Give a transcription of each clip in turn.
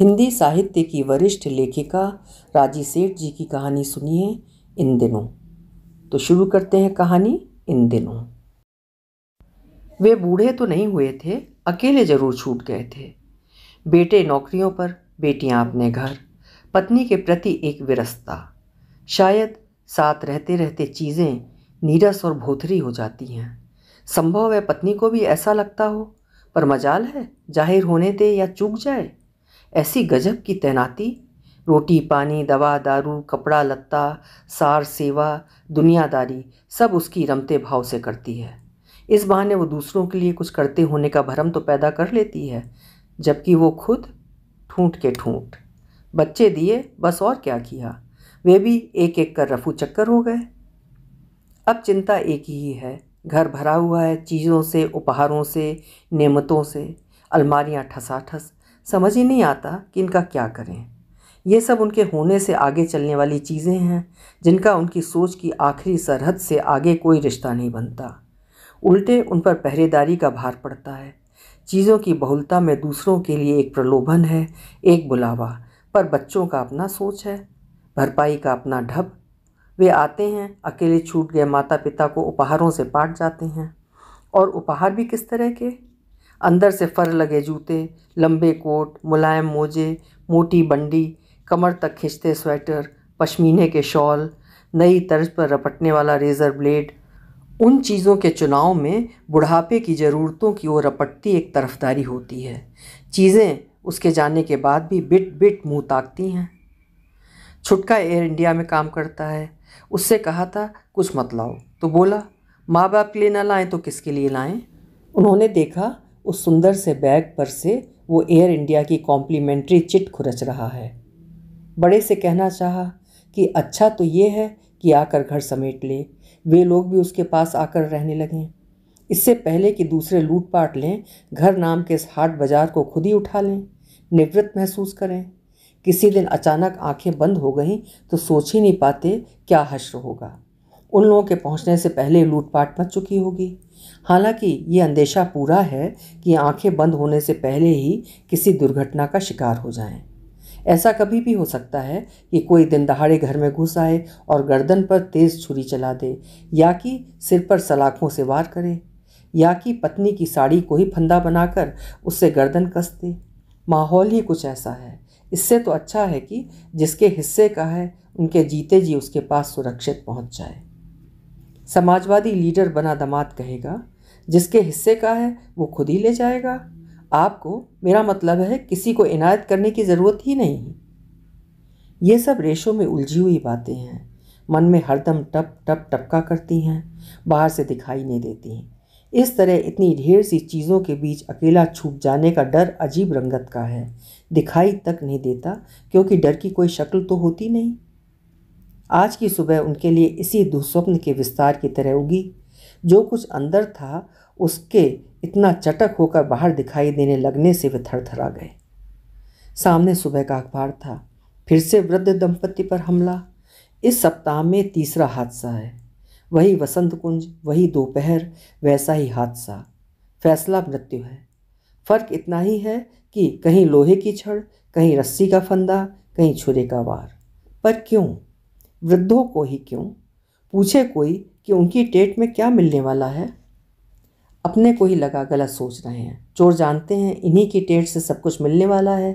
हिंदी साहित्य की वरिष्ठ लेखिका राजी सेठ जी की कहानी सुनिए इन दिनों तो शुरू करते हैं कहानी इन दिनों वे बूढ़े तो नहीं हुए थे अकेले ज़रूर छूट गए थे बेटे नौकरियों पर बेटियां अपने घर पत्नी के प्रति एक विरसता शायद साथ रहते रहते चीज़ें नीरस और भोथरी हो जाती हैं संभव है पत्नी को भी ऐसा लगता हो पर मजाल है जाहिर होने दे या चूक जाए ऐसी गजब की तैनाती रोटी पानी दवा दारू कपड़ा लत्ता सार सेवा दुनियादारी सब उसकी रमते भाव से करती है इस बहाने वो दूसरों के लिए कुछ करते होने का भरम तो पैदा कर लेती है जबकि वो खुद ठूंठ के ठूंठ बच्चे दिए बस और क्या किया वे भी एक एक कर रफू चक्कर हो गए अब चिंता एक ही है घर भरा हुआ है चीज़ों से उपहारों से नेमतों से अलमारियाँ ठसाठस समझ ही नहीं आता कि इनका क्या करें ये सब उनके होने से आगे चलने वाली चीज़ें हैं जिनका उनकी सोच की आखिरी सरहद से आगे कोई रिश्ता नहीं बनता उल्टे उन पर पहरेदारी का भार पड़ता है चीज़ों की बहुलता में दूसरों के लिए एक प्रलोभन है एक बुलावा पर बच्चों का अपना सोच है भरपाई का अपना ढब वे आते हैं अकेले छूट गए माता पिता को उपहारों से पाट जाते हैं और उपहार भी किस तरह के अंदर से फर लगे जूते लंबे कोट मुलायम मोजे मोटी बंडी कमर तक खींचते स्वेटर पशमीने के शॉल नई तर्ज पर रपटने वाला रेज़र ब्लेड उन चीज़ों के चुनाव में बुढ़ापे की ज़रूरतों की ओर रपटती एक तरफदारी होती है चीज़ें उसके जाने के बाद भी बिट बिट मुँह ताकती हैं छुटका एयर इंडिया में काम करता है उससे कहा था कुछ मत लाओ तो बोला माँ बाप के लिए ना लाएं तो किसके लिए लाएं उन्होंने देखा उस सुंदर से बैग पर से वो एयर इंडिया की कॉम्प्लीमेंट्री चिट खुरच रहा है बड़े से कहना चाहा कि अच्छा तो ये है कि आकर घर समेट ले वे लोग भी उसके पास आकर रहने लगें इससे पहले कि दूसरे लूटपाट लें घर नाम के इस हाट बाजार को खुद ही उठा लें निवृत्त महसूस करें किसी दिन अचानक आंखें बंद हो गईं तो सोच ही नहीं पाते क्या हश्र होगा उन लोगों के पहुंचने से पहले लूटपाट मच चुकी होगी हालांकि ये अंदेशा पूरा है कि आंखें बंद होने से पहले ही किसी दुर्घटना का शिकार हो जाएं। ऐसा कभी भी हो सकता है कि कोई दिन दहाड़े घर में घुस आए और गर्दन पर तेज़ छुरी चला दे या कि सिर पर सलाखों से वार करे या कि पत्नी की साड़ी को ही फंदा बनाकर उससे गर्दन कस दे माहौल ही कुछ ऐसा है इससे तो अच्छा है कि जिसके हिस्से का है उनके जीते जी उसके पास सुरक्षित पहुंच जाए समाजवादी लीडर बना दामाद कहेगा जिसके हिस्से का है वो खुद ही ले जाएगा आपको मेरा मतलब है किसी को इनायत करने की ज़रूरत ही नहीं ये सब रेशों में उलझी हुई बातें हैं मन में हरदम टप टप टपका करती हैं बाहर से दिखाई नहीं देती हैं इस तरह इतनी ढेर सी चीज़ों के बीच अकेला छूट जाने का डर अजीब रंगत का है दिखाई तक नहीं देता क्योंकि डर की कोई शक्ल तो होती नहीं आज की सुबह उनके लिए इसी दुस्वप्न के विस्तार की तरह उगी जो कुछ अंदर था उसके इतना चटक होकर बाहर दिखाई देने लगने से वे थरथरा गए सामने सुबह का अखबार था फिर से वृद्ध दंपति पर हमला इस सप्ताह में तीसरा हादसा है वही वसंत कुंज वही दोपहर वैसा ही हादसा फैसला मृत्यु है फर्क इतना ही है कि कहीं लोहे की छड़ कहीं रस्सी का फंदा कहीं छुरे का वार पर क्यों वृद्धों को ही क्यों पूछे कोई कि उनकी टेट में क्या मिलने वाला है अपने को ही लगा गलत सोच रहे हैं चोर जानते हैं इन्हीं की टेट से सब कुछ मिलने वाला है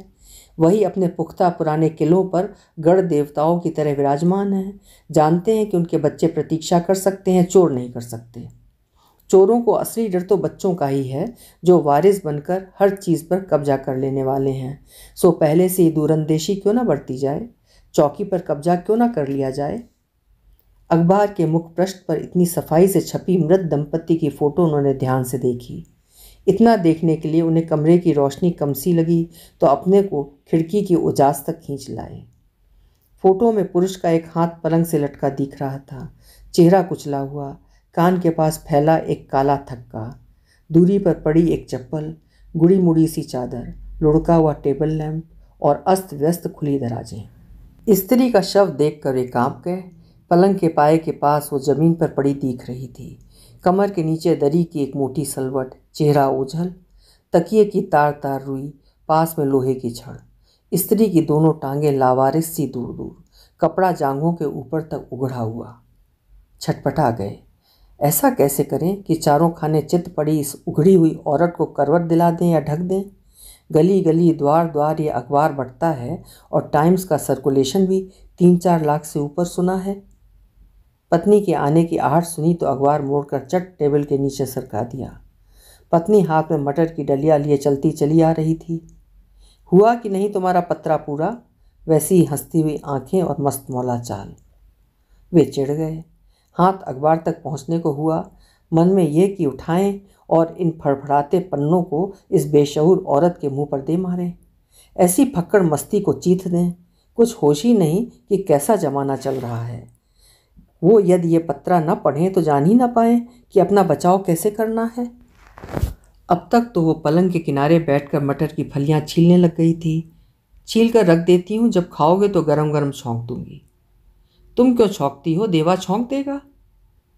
वही अपने पुख्ता पुराने किलों पर गढ़ देवताओं की तरह विराजमान हैं जानते हैं कि उनके बच्चे प्रतीक्षा कर सकते हैं चोर नहीं कर सकते चोरों को असली डर तो बच्चों का ही है जो वारिस बनकर हर चीज़ पर कब्जा कर लेने वाले हैं सो पहले से ही दूरंदेशी क्यों ना बढ़ती जाए चौकी पर कब्जा क्यों ना कर लिया जाए अखबार के मुख पृष्ठ पर इतनी सफाई से छपी मृत दंपत्ति की फ़ोटो उन्होंने ध्यान से देखी इतना देखने के लिए उन्हें कमरे की रोशनी कम सी लगी तो अपने को खिड़की की उजास तक खींच लाए फोटो में पुरुष का एक हाथ पलंग से लटका दिख रहा था चेहरा कुचला हुआ कान के पास फैला एक काला थक्का दूरी पर पड़ी एक चप्पल गुड़ी मुड़ी सी चादर लुढ़का हुआ टेबल लैंप और अस्त व्यस्त खुली दराजें स्त्री का शव देखकर वे कांप गए पलंग के पाए के पास वो जमीन पर पड़ी दिख रही थी कमर के नीचे दरी की एक मोटी सलवट चेहरा ओझल तकिए की तार तार रुई पास में लोहे की छड़ स्त्री की दोनों टांगें लावारिस सी दूर दूर कपड़ा जांघों के ऊपर तक उघड़ा हुआ छटपटा गए ऐसा कैसे करें कि चारों खाने चित पड़ी इस उघड़ी हुई औरत को करवट दिला दें या ढक दें गली गली द्वार द्वार ये अखबार बढ़ता है और टाइम्स का सर्कुलेशन भी तीन चार लाख से ऊपर सुना है पत्नी के आने की आहट सुनी तो अखबार मोड़कर चट टेबल के नीचे सरका दिया पत्नी हाथ में मटर की डलिया लिए चलती चली आ रही थी हुआ कि नहीं तुम्हारा पत्रा पूरा वैसी ही हंसती हुई आंखें और मस्त मौला चाल वे चिढ़ गए हाथ अखबार तक पहुंचने को हुआ मन में यह कि उठाएं और इन फड़फड़ाते पन्नों को इस बेशहूर औरत के मुंह पर दे मारें ऐसी फक्कड़ मस्ती को चीथ दें कुछ होश ही नहीं कि कैसा ज़माना चल रहा है वो यदि ये पत्रा न पढ़ें तो जान ही ना पाए कि अपना बचाव कैसे करना है अब तक तो वो पलंग के किनारे बैठकर मटर की फलियाँ छीलने लग गई थी छील कर रख देती हूँ जब खाओगे तो गरम गरम छोंक दूंगी तुम क्यों छोंकती हो देवा छोंक देगा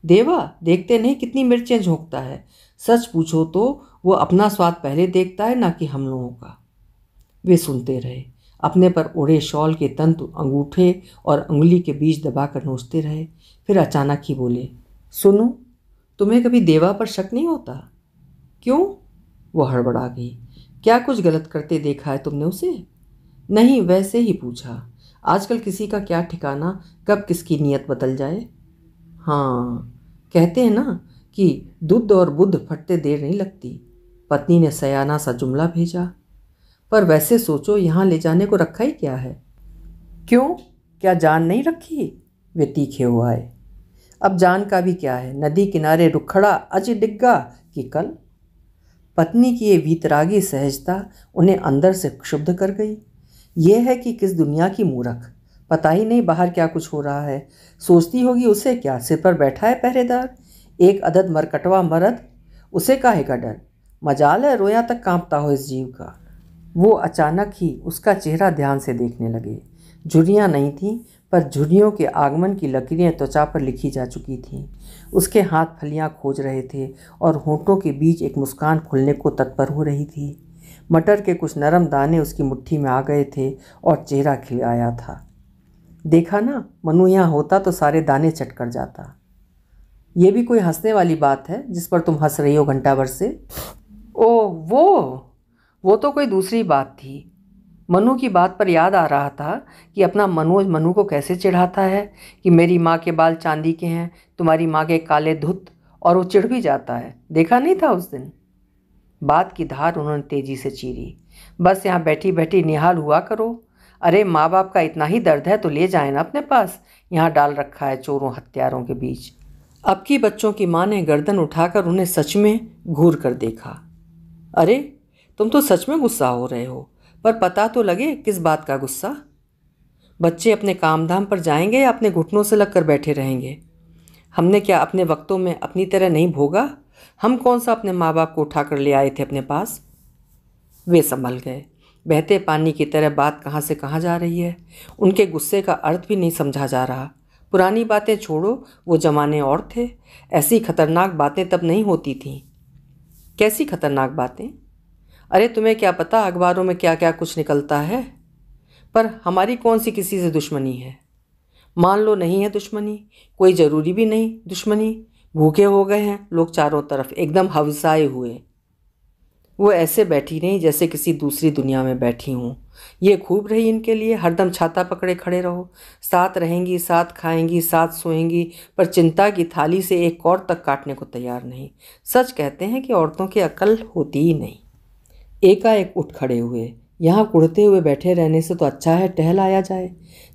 देवा देखते नहीं कितनी मिर्चें झोंकता है सच पूछो तो वो अपना स्वाद पहले देखता है ना कि हम लोगों का वे सुनते रहे अपने पर ओढ़े शॉल के तंतु अंगूठे और उंगली के बीच दबाकर नोचते रहे फिर अचानक ही बोले सुनो तुम्हें कभी देवा पर शक नहीं होता क्यों वो हड़बड़ा गई क्या कुछ गलत करते देखा है तुमने उसे नहीं वैसे ही पूछा आजकल किसी का क्या ठिकाना कब किसकी नीयत बदल जाए हाँ कहते हैं ना कि दुध और बुद्ध फटते देर नहीं लगती पत्नी ने सयाना सा जुमला भेजा पर वैसे सोचो यहाँ ले जाने को रखा ही क्या है क्यों क्या जान नहीं रखी वे तीखे हुआ है अब जान का भी क्या है नदी किनारे रुखड़ा अज डिग्गा कि कल पत्नी की ये वीतरागी सहजता उन्हें अंदर से क्षुब्ध कर गई यह है कि किस दुनिया की मूर्ख पता ही नहीं बाहर क्या कुछ हो रहा है सोचती होगी उसे क्या सिर पर बैठा है पहरेदार एक अदद मरकटवा मरद उसे काहे का डर मजाल है रोया तक कांपता हो इस जीव का वो अचानक ही उसका चेहरा ध्यान से देखने लगे झुरियाँ नहीं थीं पर झुरियों के आगमन की लकीरें त्वचा पर लिखी जा चुकी थीं उसके हाथ फलियाँ खोज रहे थे और होंठों के बीच एक मुस्कान खुलने को तत्पर हो रही थी मटर के कुछ नरम दाने उसकी मुट्ठी में आ गए थे और चेहरा खिल आया था देखा ना मनु यहाँ होता तो सारे दाने चटकर जाता ये भी कोई हंसने वाली बात है जिस पर तुम हंस रही हो घंटा भर से ओ वो वो तो कोई दूसरी बात थी मनु की बात पर याद आ रहा था कि अपना मनोज मनु को कैसे चिढ़ाता है कि मेरी माँ के बाल चांदी के हैं तुम्हारी माँ के काले धुत और वो चिढ़ भी जाता है देखा नहीं था उस दिन बात की धार उन्होंने तेज़ी से चीरी बस यहाँ बैठी बैठी निहाल हुआ करो अरे माँ बाप का इतना ही दर्द है तो ले जाए ना अपने पास यहाँ डाल रखा है चोरों हत्यारों के बीच अब की बच्चों की माँ ने गर्दन उठाकर उन्हें सच में घूर कर देखा अरे तुम तो सच में गुस्सा हो रहे हो पर पता तो लगे किस बात का गुस्सा बच्चे अपने काम धाम पर जाएंगे या अपने घुटनों से लगकर बैठे रहेंगे हमने क्या अपने वक्तों में अपनी तरह नहीं भोगा हम कौन सा अपने माँ बाप को उठा कर ले आए थे अपने पास वे संभल गए बहते पानी की तरह बात कहाँ से कहाँ जा रही है उनके गुस्से का अर्थ भी नहीं समझा जा रहा पुरानी बातें छोड़ो वो जमाने और थे ऐसी खतरनाक बातें तब नहीं होती थीं कैसी खतरनाक बातें अरे तुम्हें क्या पता अखबारों में क्या क्या कुछ निकलता है पर हमारी कौन सी किसी से दुश्मनी है मान लो नहीं है दुश्मनी कोई ज़रूरी भी नहीं दुश्मनी भूखे हो गए हैं लोग चारों तरफ एकदम हवसाए हुए वो ऐसे बैठी नहीं जैसे किसी दूसरी दुनिया में बैठी हूँ ये खूब रही इनके लिए हरदम छाता पकड़े खड़े रहो साथ रहेंगी साथ खाएंगी साथ सोएंगी पर चिंता की थाली से एक और तक काटने को तैयार नहीं सच कहते हैं कि औरतों की अकल होती ही नहीं एकाएक उठ खड़े हुए यहाँ कुड़ते हुए बैठे रहने से तो अच्छा है टहल आया जाए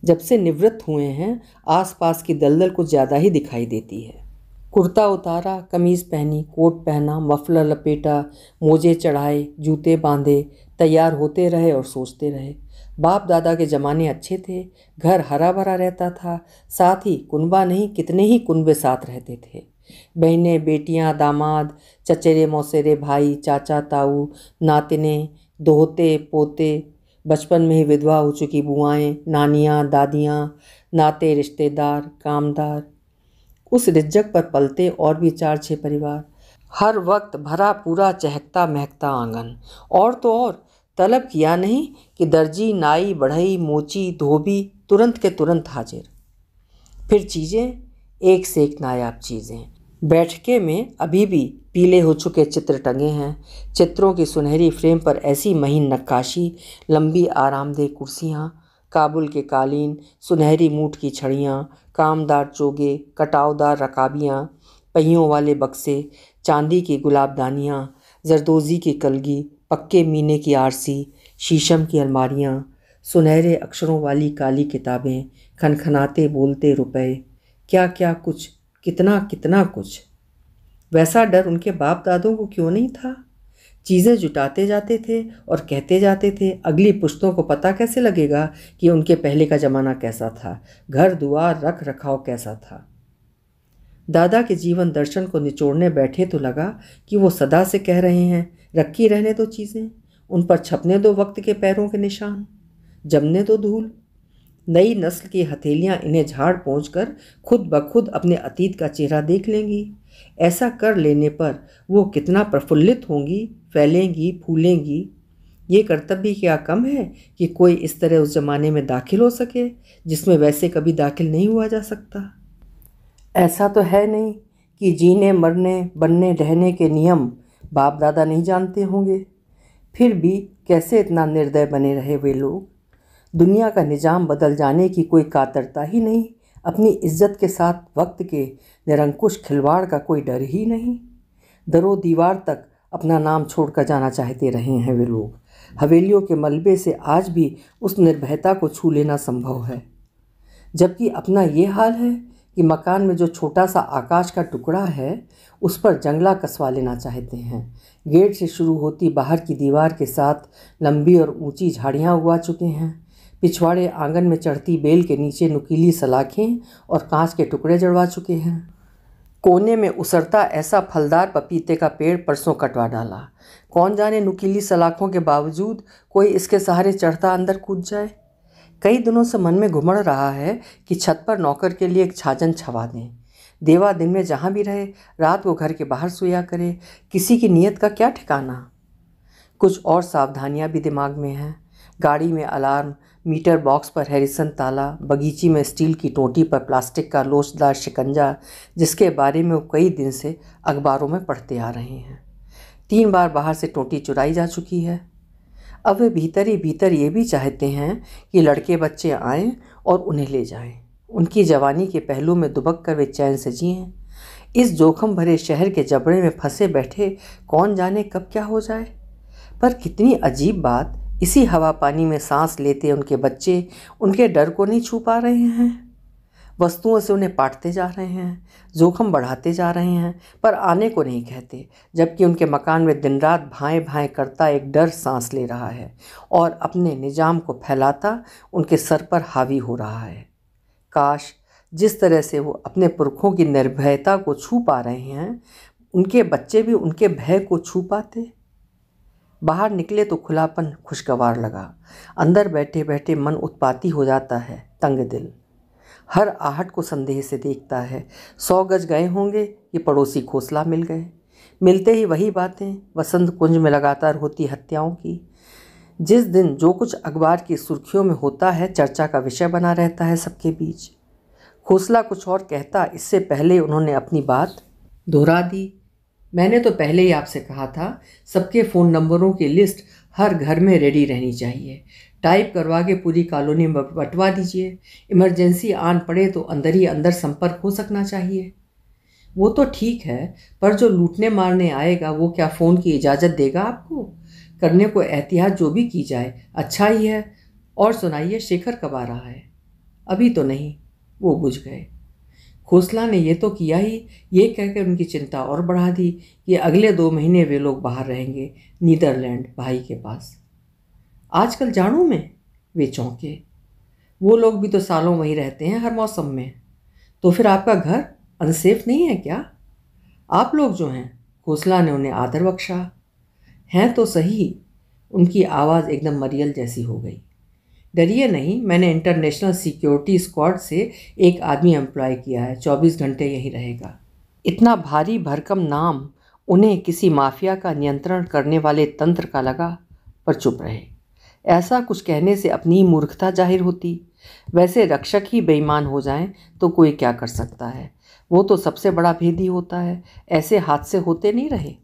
जब से निवृत्त हुए हैं आसपास की दलदल कुछ ज़्यादा ही दिखाई देती है कुर्ता उतारा कमीज़ पहनी कोट पहना मफलर लपेटा मोजे चढ़ाए जूते बांधे तैयार होते रहे और सोचते रहे बाप दादा के ज़माने अच्छे थे घर हरा भरा रहता था साथ ही कुनबा नहीं कितने ही कुनबे साथ रहते थे बहनें बेटियां दामाद चचेरे मौसेरे भाई चाचा ताऊ नातिने दोहते पोते बचपन में ही विधवा हो चुकी बुआएं नानियाँ दादियाँ नाते रिश्तेदार कामदार उस रिज्जक पर पलते और भी चार छः परिवार हर वक्त भरा पूरा चहकता महकता आंगन और तो और तलब किया नहीं कि दर्जी नाई बढ़ई मोची धोबी तुरंत के तुरंत हाजिर फिर चीज़ें एक से एक नायाब चीज़ें बैठके में अभी भी पीले हो चुके चित्र टंगे हैं चित्रों की सुनहरी फ्रेम पर ऐसी महीन नक्काशी लंबी आरामदेह कुर्सियाँ काबुल के कालीन सुनहरी मूठ की छड़ियाँ कामदार चोगे कटावदार रकाबियाँ पहियों वाले बक्से चांदी की गुलाबदानियाँ जरदोजी की कलगी पक्के मीने की आरसी शीशम की अलमारियाँ सुनहरे अक्षरों वाली काली किताबें खनखनाते बोलते रुपए क्या क्या कुछ कितना कितना कुछ वैसा डर उनके बाप दादों को क्यों नहीं था चीज़ें जुटाते जाते थे और कहते जाते थे अगली पुश्तों को पता कैसे लगेगा कि उनके पहले का ज़माना कैसा था घर दुआ रख रखाव कैसा था दादा के जीवन दर्शन को निचोड़ने बैठे तो लगा कि वो सदा से कह रहे हैं रखी रहने दो चीज़ें उन पर छपने दो वक्त के पैरों के निशान जमने दो धूल नई नस्ल की हथेलियाँ इन्हें झाड़ पहुँच कर खुद ब खुद अपने अतीत का चेहरा देख लेंगी ऐसा कर लेने पर वो कितना प्रफुल्लित होंगी फैलेंगी फूलेंगी ये कर्तव्य क्या कम है कि कोई इस तरह उस जमाने में दाखिल हो सके जिसमें वैसे कभी दाखिल नहीं हुआ जा सकता ऐसा तो है नहीं कि जीने मरने बनने रहने के नियम बाप दादा नहीं जानते होंगे फिर भी कैसे इतना निर्दय बने रहे वे लोग दुनिया का निज़ाम बदल जाने की कोई कातरता ही नहीं अपनी इज्जत के साथ वक्त के निरंकुश खिलवाड़ का कोई डर ही नहीं दरो दीवार तक अपना नाम छोड़कर जाना चाहते रहे हैं वे लोग हवेलियों के मलबे से आज भी उस निर्भयता को छू लेना संभव है जबकि अपना ये हाल है कि मकान में जो छोटा सा आकाश का टुकड़ा है उस पर जंगला कसवा लेना चाहते हैं गेट से शुरू होती बाहर की दीवार के साथ लंबी और ऊंची झाड़ियाँ उगा चुके हैं पिछवाड़े आंगन में चढ़ती बेल के नीचे नुकीली सलाखें और कांच के टुकड़े जड़वा चुके हैं कोने में उसरता ऐसा फलदार पपीते का पेड़ परसों कटवा डाला कौन जाने नुकीली सलाखों के बावजूद कोई इसके सहारे चढ़ता अंदर कूद जाए कई दिनों से मन में घुमड़ रहा है कि छत पर नौकर के लिए एक छाजन छवा दें देवा दिन में जहाँ भी रहे रात को घर के बाहर सोया करे किसी की नीयत का क्या ठिकाना कुछ और सावधानियाँ भी दिमाग में हैं गाड़ी में अलार्म मीटर बॉक्स पर हैरिसन ताला बगीची में स्टील की टोटी पर प्लास्टिक का लोचदार शिकंजा जिसके बारे में वो कई दिन से अखबारों में पढ़ते आ रहे हैं तीन बार बाहर से टोटी चुराई जा चुकी है अब वे भीतर ही भीतर ये भी चाहते हैं कि लड़के बच्चे आएं और उन्हें ले जाएं। उनकी जवानी के पहलू में दुबक कर वे चैन से जिएं इस जोखम भरे शहर के जबड़े में फंसे बैठे कौन जाने कब क्या हो जाए पर कितनी अजीब बात इसी हवा पानी में सांस लेते उनके बच्चे उनके डर को नहीं छू पा रहे हैं वस्तुओं से उन्हें पाटते जा रहे हैं जोखम बढ़ाते जा रहे हैं पर आने को नहीं कहते जबकि उनके मकान में दिन रात भाएँ भाएँ करता एक डर सांस ले रहा है और अपने निजाम को फैलाता उनके सर पर हावी हो रहा है काश जिस तरह से वो अपने पुरखों की निर्भयता को छू पा रहे हैं उनके बच्चे भी उनके भय को छू पाते बाहर निकले तो खुलापन खुशगवार लगा अंदर बैठे बैठे मन उत्पाती हो जाता है तंग दिल हर आहट को संदेह से देखता है सौ गज गए होंगे ये पड़ोसी घोसला मिल गए मिलते ही वही बातें वसंत कुंज में लगातार होती हत्याओं की जिस दिन जो कुछ अखबार की सुर्खियों में होता है चर्चा का विषय बना रहता है सबके बीच खोसला कुछ और कहता इससे पहले उन्होंने अपनी बात दोहरा दी मैंने तो पहले ही आपसे कहा था सबके फ़ोन नंबरों की लिस्ट हर घर में रेडी रहनी चाहिए टाइप करवा के पूरी कॉलोनी में बंटवा दीजिए इमरजेंसी आन पड़े तो अंदर ही अंदर संपर्क हो सकना चाहिए वो तो ठीक है पर जो लूटने मारने आएगा वो क्या फ़ोन की इजाज़त देगा आपको करने को एहतियात जो भी की जाए अच्छा ही है और सुनाइए शेखर कब आ रहा है अभी तो नहीं वो बुझ गए खोसला ने ये तो किया ही ये कहकर उनकी चिंता और बढ़ा दी कि अगले दो महीने वे लोग बाहर रहेंगे नीदरलैंड भाई के पास आजकल जानू मैं वे चौंके वो लोग भी तो सालों वहीं रहते हैं हर मौसम में तो फिर आपका घर अनसेफ नहीं है क्या आप लोग जो हैं घोसला ने उन्हें आदर बख्शा हैं तो सही उनकी आवाज़ एकदम मरियल जैसी हो गई डरिए नहीं मैंने इंटरनेशनल सिक्योरिटी स्क्वाड से एक आदमी एम्प्लॉय किया है चौबीस घंटे यहीं रहेगा इतना भारी भरकम नाम उन्हें किसी माफिया का नियंत्रण करने वाले तंत्र का लगा पर चुप रहे ऐसा कुछ कहने से अपनी मूर्खता जाहिर होती वैसे रक्षक ही बेईमान हो जाए तो कोई क्या कर सकता है वो तो सबसे बड़ा भेदी होता है ऐसे हाथ से होते नहीं रहे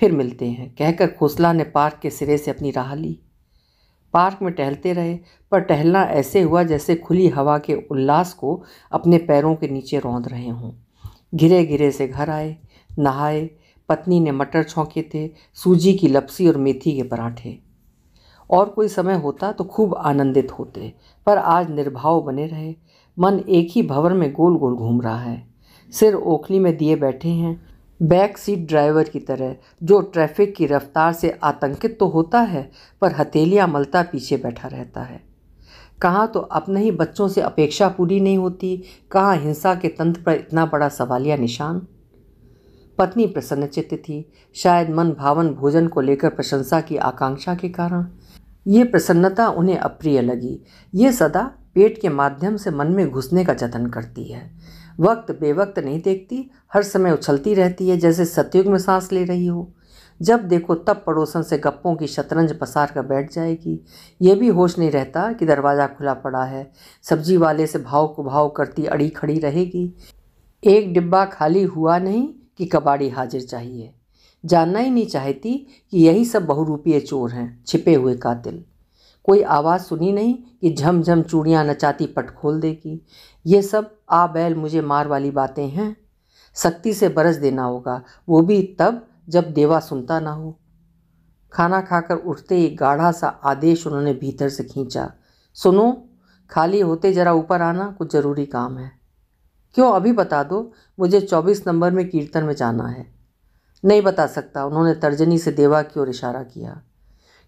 फिर मिलते हैं कहकर खोसला ने पार्क के सिरे से अपनी राह ली पार्क में टहलते रहे पर टहलना ऐसे हुआ जैसे खुली हवा के उल्लास को अपने पैरों के नीचे रौंद रहे हों घिरे घिरे से घर आए नहाए पत्नी ने मटर छौंके थे सूजी की लपसी और मेथी के पराठे और कोई समय होता तो खूब आनंदित होते पर आज निर्भाव बने रहे मन एक ही भंवर में गोल गोल घूम रहा है सिर ओखली में दिए बैठे हैं बैक सीट ड्राइवर की तरह जो ट्रैफिक की रफ्तार से आतंकित तो होता है पर हथेलियाँ मलता पीछे बैठा रहता है कहाँ तो अपने ही बच्चों से अपेक्षा पूरी नहीं होती कहाँ हिंसा के तंत्र पर इतना बड़ा सवालिया निशान पत्नी प्रसन्नचित्त थी शायद मन भावन भोजन को लेकर प्रशंसा की आकांक्षा के कारण ये प्रसन्नता उन्हें अप्रिय लगी ये सदा पेट के माध्यम से मन में घुसने का जतन करती है वक्त बेवक्त नहीं देखती हर समय उछलती रहती है जैसे सतयुग में सांस ले रही हो जब देखो तब पड़ोसन से गप्पों की शतरंज पसार कर बैठ जाएगी यह भी होश नहीं रहता कि दरवाज़ा खुला पड़ा है सब्जी वाले से भाव को भाव करती अड़ी खड़ी रहेगी एक डिब्बा खाली हुआ नहीं कि कबाड़ी हाजिर चाहिए जानना ही नहीं चाहती कि यही सब बहुरूपीय चोर हैं छिपे हुए कातिल कोई आवाज़ सुनी नहीं कि झमझम चूड़ियाँ नचाती पट खोल देगी ये सब आ बैल मुझे मार वाली बातें हैं सख्ती से बरस देना होगा वो भी तब जब देवा सुनता ना हो खाना खाकर उठते ही गाढ़ा सा आदेश उन्होंने भीतर से खींचा सुनो खाली होते ज़रा ऊपर आना कुछ ज़रूरी काम है क्यों अभी बता दो मुझे चौबीस नंबर में कीर्तन में जाना है नहीं बता सकता उन्होंने तर्जनी से देवा की ओर इशारा किया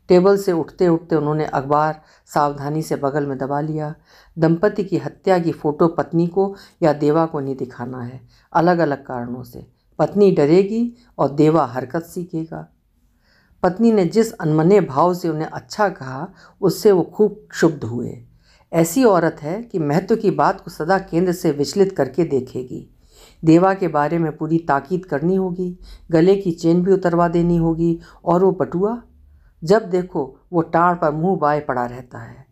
टेबल से उठते उठते उन्होंने अखबार सावधानी से बगल में दबा लिया दंपति की हत्या की फ़ोटो पत्नी को या देवा को नहीं दिखाना है अलग अलग कारणों से पत्नी डरेगी और देवा हरकत सीखेगा पत्नी ने जिस अनमने भाव से उन्हें अच्छा कहा उससे वो खूब क्षुब्ध हुए ऐसी औरत है कि महत्व की बात को सदा केंद्र से विचलित करके देखेगी देवा के बारे में पूरी ताकीद करनी होगी गले की चेन भी उतरवा देनी होगी और वो बटुआ जब देखो वो टाड़ पर मुंह बाए पड़ा रहता है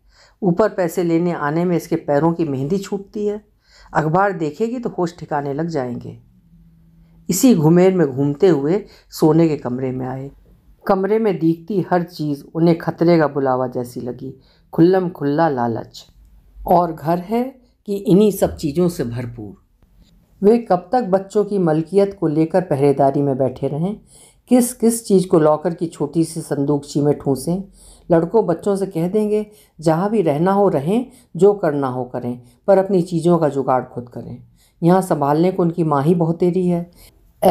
ऊपर पैसे लेने आने में इसके पैरों की मेहंदी छूटती है अखबार देखेगी तो होश ठिकाने लग जाएंगे इसी घुमेर में घूमते हुए सोने के कमरे में आए कमरे में दिखती हर चीज़ उन्हें खतरे का बुलावा जैसी लगी खुल्लम खुल्ला लालच और घर है कि इन्हीं सब चीज़ों से भरपूर वे कब तक बच्चों की मलकियत को लेकर पहरेदारी में बैठे रहें किस किस चीज़ को लॉकर की छोटी सी संदूकची में ठूँसें लड़कों बच्चों से कह देंगे जहाँ भी रहना हो रहें जो करना हो करें पर अपनी चीज़ों का जुगाड़ खुद करें यहाँ संभालने को उनकी माँ ही बहुतेरी है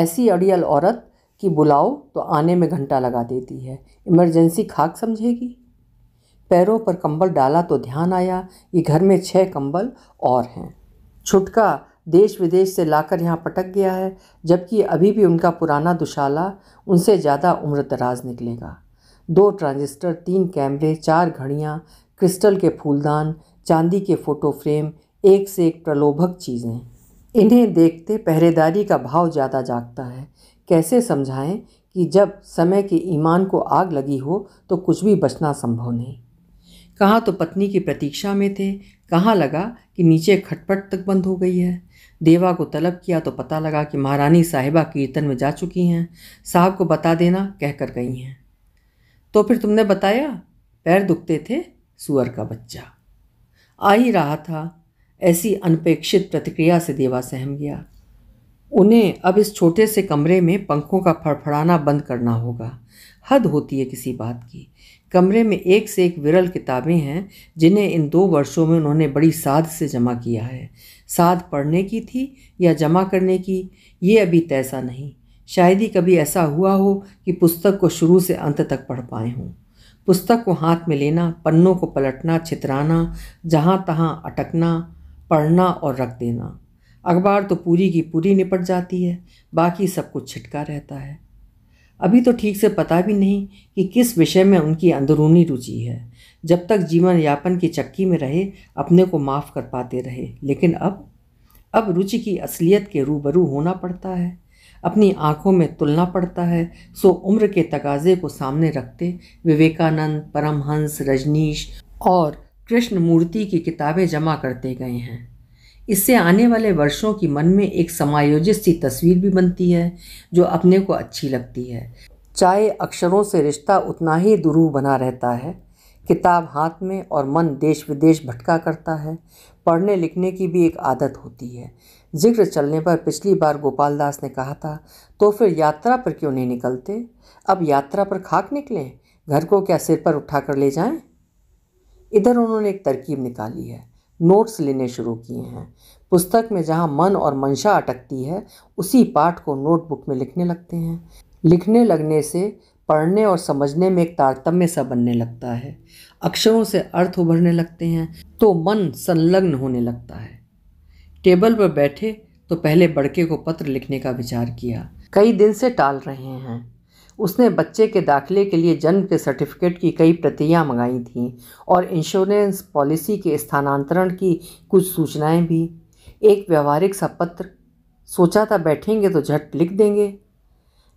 ऐसी अड़ियल औरत कि बुलाओ तो आने में घंटा लगा देती है इमरजेंसी खाक समझेगी पैरों पर कंबल डाला तो ध्यान आया कि घर में छह कंबल और हैं छुटका देश विदेश से लाकर यहाँ पटक गया है जबकि अभी भी उनका पुराना दुशाला उनसे ज़्यादा उम्र दराज निकलेगा दो ट्रांजिस्टर तीन कैमरे चार घड़ियाँ क्रिस्टल के फूलदान चांदी के फ़ोटो फ्रेम एक से एक प्रलोभक चीज़ें इन्हें देखते पहरेदारी का भाव ज़्यादा जागता है कैसे समझाएं कि जब समय के ईमान को आग लगी हो तो कुछ भी बचना संभव नहीं कहाँ तो पत्नी की प्रतीक्षा में थे कहाँ लगा कि नीचे खटपट तक बंद हो गई है देवा को तलब किया तो पता लगा कि महारानी साहिबा कीर्तन में जा चुकी हैं साहब को बता देना कहकर गई हैं तो फिर तुमने बताया पैर दुखते थे सुअर का बच्चा आ ही रहा था ऐसी अनपेक्षित प्रतिक्रिया से देवा सहम गया उन्हें अब इस छोटे से कमरे में पंखों का फड़फड़ाना बंद करना होगा हद होती है किसी बात की कमरे में एक से एक विरल किताबें हैं जिन्हें इन दो वर्षों में उन्होंने बड़ी साध से जमा किया है साथ पढ़ने की थी या जमा करने की ये अभी तैसा नहीं शायद ही कभी ऐसा हुआ हो कि पुस्तक को शुरू से अंत तक पढ़ पाए हों पुस्तक को हाथ में लेना पन्नों को पलटना छितराना जहाँ तहाँ अटकना पढ़ना और रख देना अखबार तो पूरी की पूरी निपट जाती है बाकी सब कुछ छिटका रहता है अभी तो ठीक से पता भी नहीं कि किस विषय में उनकी अंदरूनी रुचि है जब तक जीवन यापन की चक्की में रहे अपने को माफ़ कर पाते रहे लेकिन अब अब रुचि की असलियत के रूबरू होना पड़ता है अपनी आँखों में तुलना पड़ता है सो उम्र के तकाजे को सामने रखते विवेकानंद परमहंस रजनीश और कृष्ण मूर्ति की किताबें जमा करते गए हैं इससे आने वाले वर्षों की मन में एक समायोजित सी तस्वीर भी बनती है जो अपने को अच्छी लगती है चाहे अक्षरों से रिश्ता उतना ही दुरूह बना रहता है किताब हाथ में और मन देश विदेश भटका करता है पढ़ने लिखने की भी एक आदत होती है जिक्र चलने पर पिछली बार गोपाल दास ने कहा था तो फिर यात्रा पर क्यों नहीं निकलते अब यात्रा पर खाक निकलें घर को क्या सिर पर उठा कर ले जाएं? इधर उन्होंने एक तरकीब निकाली है नोट्स लेने शुरू किए हैं पुस्तक में जहाँ मन और मंशा अटकती है उसी पाठ को नोटबुक में लिखने लगते हैं लिखने लगने से पढ़ने और समझने में एक तारतम्य सा बनने लगता है अक्षरों से अर्थ उभरने लगते हैं तो मन संलग्न होने लगता है टेबल पर बैठे तो पहले बड़के को पत्र लिखने का विचार किया कई दिन से टाल रहे हैं उसने बच्चे के दाखिले के लिए जन्म के सर्टिफिकेट की कई प्रतियां मंगाई थीं और इंश्योरेंस पॉलिसी के स्थानांतरण की कुछ सूचनाएं भी एक व्यवहारिक सा पत्र सोचा था बैठेंगे तो झट लिख देंगे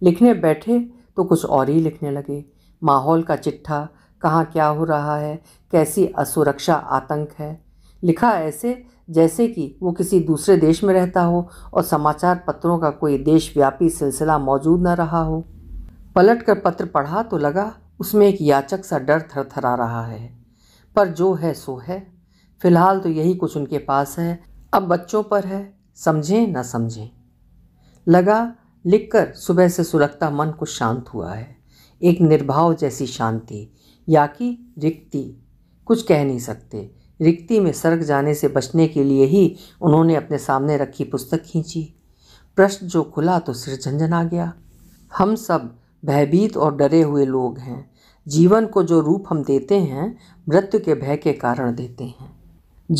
लिखने बैठे तो कुछ और ही लिखने लगे माहौल का चिट्ठा कहाँ क्या हो रहा है कैसी असुरक्षा आतंक है लिखा ऐसे जैसे कि वो किसी दूसरे देश में रहता हो और समाचार पत्रों का कोई देशव्यापी सिलसिला मौजूद न रहा हो पलट कर पत्र पढ़ा तो लगा उसमें एक याचक सा डर थरथरा रहा है पर जो है सो है फिलहाल तो यही कुछ उनके पास है अब बच्चों पर है समझें ना समझें लगा लिखकर सुबह से सुलगता मन को शांत हुआ है एक निर्भाव जैसी शांति या कि रिक्ति कुछ कह नहीं सकते रिक्ति में सरक जाने से बचने के लिए ही उन्होंने अपने सामने रखी पुस्तक खींची प्रश्न जो खुला तो सिर झंझन आ गया हम सब भयभीत और डरे हुए लोग हैं जीवन को जो रूप हम देते हैं मृत्यु के भय के कारण देते हैं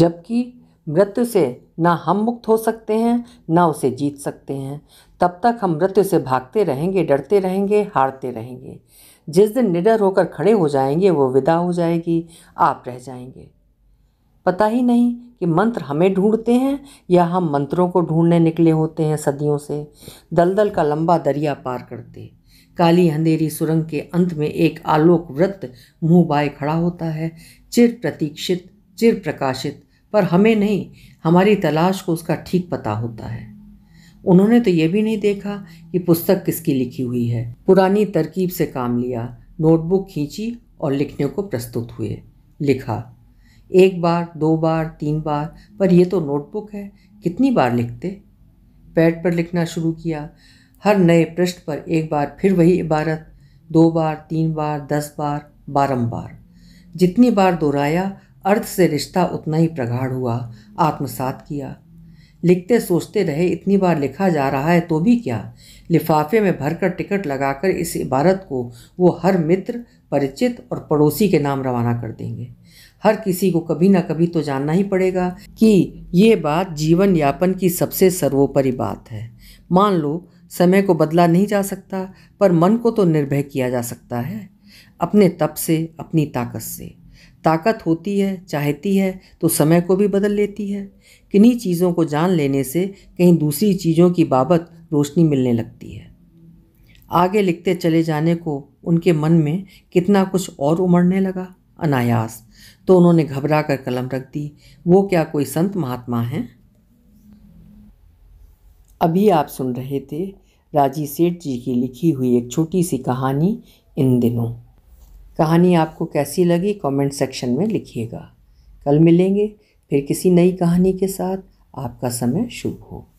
जबकि मृत्यु से ना हम मुक्त हो सकते हैं ना उसे जीत सकते हैं तब तक हम मृत्यु से भागते रहेंगे डरते रहेंगे हारते रहेंगे जिस दिन निडर होकर खड़े हो जाएंगे वो विदा हो जाएगी आप रह जाएंगे पता ही नहीं कि मंत्र हमें ढूंढते हैं या हम मंत्रों को ढूंढने निकले होते हैं सदियों से दलदल का लंबा दरिया पार करते काली अंधेरी सुरंग के अंत में एक आलोक वृत्त मुंह बाय खड़ा होता है चिर प्रतीक्षित चिर प्रकाशित पर हमें नहीं हमारी तलाश को उसका ठीक पता होता है उन्होंने तो ये भी नहीं देखा कि पुस्तक किसकी लिखी हुई है पुरानी तरकीब से काम लिया नोटबुक खींची और लिखने को प्रस्तुत हुए लिखा एक बार दो बार तीन बार पर यह तो नोटबुक है कितनी बार लिखते पैड पर लिखना शुरू किया हर नए पृष्ठ पर एक बार फिर वही इबारत दो बार तीन बार दस बार बारंबार जितनी बार दोहराया अर्थ से रिश्ता उतना ही प्रगाढ़ हुआ आत्मसात किया लिखते सोचते रहे इतनी बार लिखा जा रहा है तो भी क्या लिफाफे में भरकर टिकट लगाकर इस इबारत को वो हर मित्र परिचित और पड़ोसी के नाम रवाना कर देंगे हर किसी को कभी ना कभी तो जानना ही पड़ेगा कि ये बात जीवन यापन की सबसे सर्वोपरि बात है मान लो समय को बदला नहीं जा सकता पर मन को तो निर्भय किया जा सकता है अपने तप से अपनी ताकत से ताकत होती है चाहती है तो समय को भी बदल लेती है किन्हीं चीज़ों को जान लेने से कहीं दूसरी चीज़ों की बाबत रोशनी मिलने लगती है आगे लिखते चले जाने को उनके मन में कितना कुछ और उमड़ने लगा अनायास तो उन्होंने घबरा कर कलम रख दी वो क्या कोई संत महात्मा हैं अभी आप सुन रहे थे राजी सेठ जी की लिखी हुई एक छोटी सी कहानी इन दिनों कहानी आपको कैसी लगी कमेंट सेक्शन में लिखिएगा कल मिलेंगे फिर किसी नई कहानी के साथ आपका समय शुभ हो